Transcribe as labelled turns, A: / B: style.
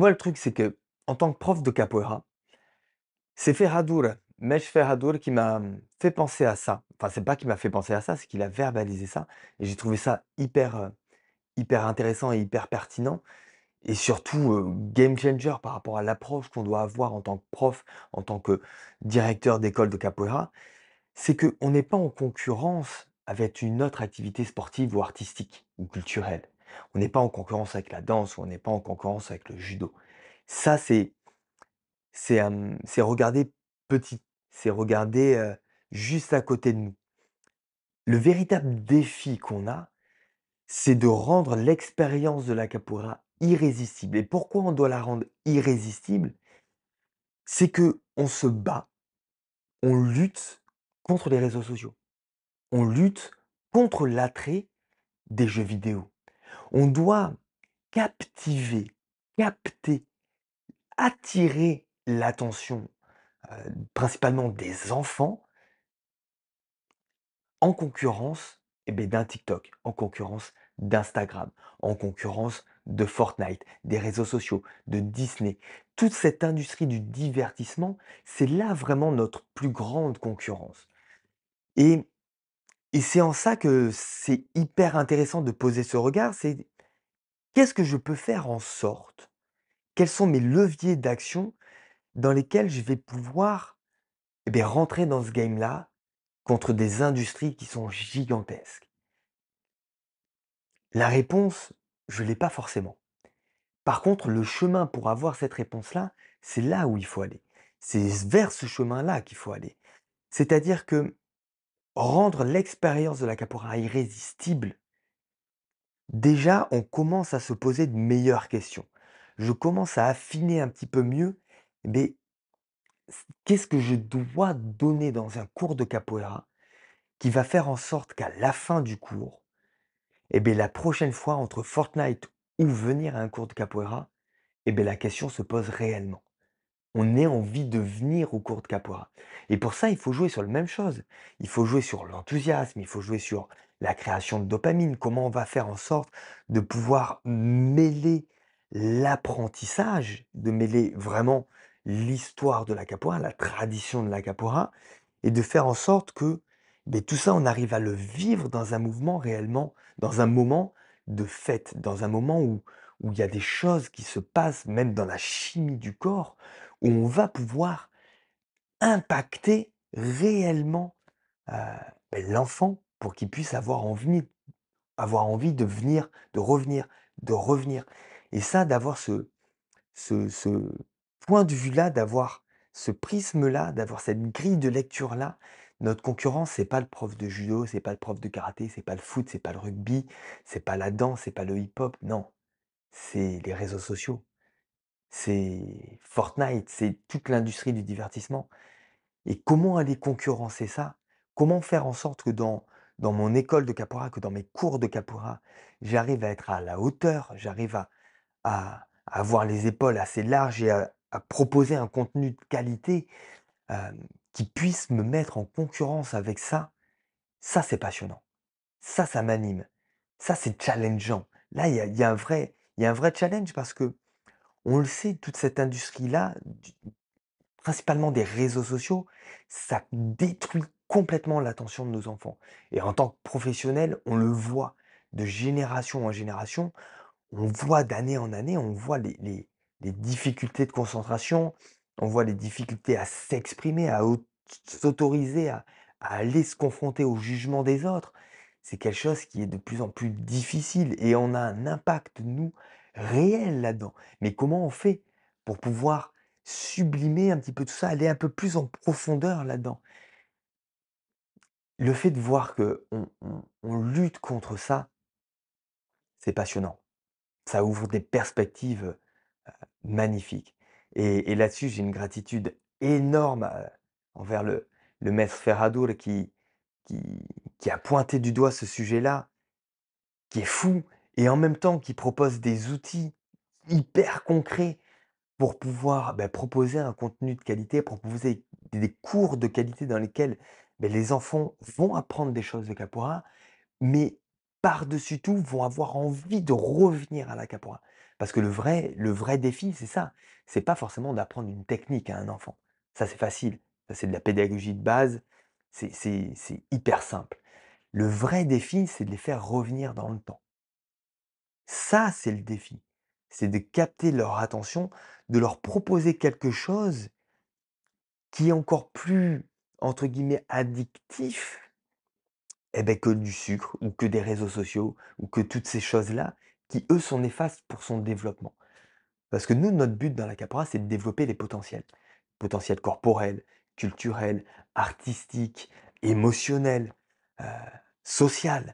A: moi, le truc, c'est que en tant que prof de capoeira, c'est Ferhadour, Mesh Ferhadour, qui m'a hum, fait penser à ça. Enfin, c'est pas qu'il m'a fait penser à ça, c'est qu'il a verbalisé ça. Et j'ai trouvé ça hyper, euh, hyper intéressant et hyper pertinent. Et surtout, game changer par rapport à l'approche qu'on doit avoir en tant que prof, en tant que directeur d'école de capoeira, c'est qu'on n'est pas en concurrence avec une autre activité sportive ou artistique ou culturelle. On n'est pas en concurrence avec la danse on n'est pas en concurrence avec le judo. Ça, c'est regarder petit, c'est regarder juste à côté de nous. Le véritable défi qu'on a, c'est de rendre l'expérience de la capoeira irrésistible. Et pourquoi on doit la rendre irrésistible C'est que on se bat, on lutte contre les réseaux sociaux, on lutte contre l'attrait des jeux vidéo, on doit captiver, capter, attirer l'attention principalement des enfants en concurrence eh ben, d'un TikTok, en concurrence d'Instagram, en concurrence de Fortnite, des réseaux sociaux, de Disney. Toute cette industrie du divertissement, c'est là vraiment notre plus grande concurrence. Et et c'est en ça que c'est hyper intéressant de poser ce regard, c'est qu'est-ce que je peux faire en sorte Quels sont mes leviers d'action dans lesquels je vais pouvoir eh bien, rentrer dans ce game-là contre des industries qui sont gigantesques La réponse, je ne l'ai pas forcément. Par contre, le chemin pour avoir cette réponse-là, c'est là où il faut aller. C'est vers ce chemin-là qu'il faut aller. C'est-à-dire que rendre l'expérience de la capoeira irrésistible, déjà on commence à se poser de meilleures questions. Je commence à affiner un petit peu mieux, mais qu'est-ce que je dois donner dans un cours de capoeira qui va faire en sorte qu'à la fin du cours, eh bien, la prochaine fois entre Fortnite ou venir à un cours de capoeira, eh bien, la question se pose réellement on ait envie de venir au cours de Capoeira. Et pour ça, il faut jouer sur la même chose. Il faut jouer sur l'enthousiasme, il faut jouer sur la création de dopamine, comment on va faire en sorte de pouvoir mêler l'apprentissage, de mêler vraiment l'histoire de la Capoeira, la tradition de la Capoeira, et de faire en sorte que ben, tout ça, on arrive à le vivre dans un mouvement réellement, dans un moment de fête, dans un moment où il y a des choses qui se passent, même dans la chimie du corps, où on va pouvoir impacter réellement euh, ben, l'enfant pour qu'il puisse avoir envie, avoir envie de venir, de revenir, de revenir. Et ça, d'avoir ce, point de vue-là, d'avoir ce prisme-là, d'avoir cette grille de lecture-là, notre concurrence c'est pas le prof de judo, c'est pas le prof de karaté, c'est pas le foot, c'est pas le rugby, c'est pas la danse, c'est pas le hip-hop, non, c'est les réseaux sociaux c'est Fortnite, c'est toute l'industrie du divertissement. Et comment aller concurrencer ça Comment faire en sorte que dans, dans mon école de capora, que dans mes cours de capora, j'arrive à être à la hauteur, j'arrive à, avoir les épaules assez larges et à, proposer un contenu de qualité euh, qui puisse me mettre en concurrence avec ça. Ça, c'est passionnant. Ça, ça m'anime. Ça, c'est challengeant. Là, il y a, un vrai, y a un vrai challenge parce que on le sait, toute cette industrie-là, principalement des réseaux sociaux, ça détruit complètement l'attention de nos enfants. Et en tant que professionnel, on le voit de génération en génération, on voit d'année en année, on voit les, difficultés de concentration, on voit les difficultés à s'exprimer, à s'autoriser, à aller se confronter au jugement des autres. C'est quelque chose qui est de plus en plus difficile et on a un impact, nous, réel là-dedans. Mais comment on fait pour pouvoir sublimer un petit peu tout ça, aller un peu plus en profondeur là-dedans Le fait de voir que on, lutte contre ça, c'est passionnant. Ça ouvre des perspectives magnifiques. Et, là-dessus, j'ai une gratitude énorme envers le, maître Ferradour qui, qui a pointé du doigt ce sujet-là, qui est fou et en même temps qui propose des outils hyper concrets pour pouvoir bah, proposer un contenu de qualité, pour proposer des cours de qualité dans lesquels bah, les enfants vont apprendre des choses de Capora, mais par-dessus tout vont avoir envie de revenir à la Capora. Parce que le vrai, le vrai défi, c'est ça. C'est pas forcément d'apprendre une technique à un enfant. Ça, c'est facile. Ça, c'est de la pédagogie de base. C'est hyper simple. Le vrai défi, c'est de les faire revenir dans le temps. Ça, c'est le défi. C'est de capter leur attention, de leur proposer quelque chose qui est encore plus, entre guillemets, addictif eh ben, que du sucre ou que des réseaux sociaux ou que toutes ces choses-là qui, eux, sont néfastes pour son développement. Parce que nous, notre but dans la capora, c'est de développer les potentiels. Potentiels corporels, culturels, artistiques, émotionnels, euh,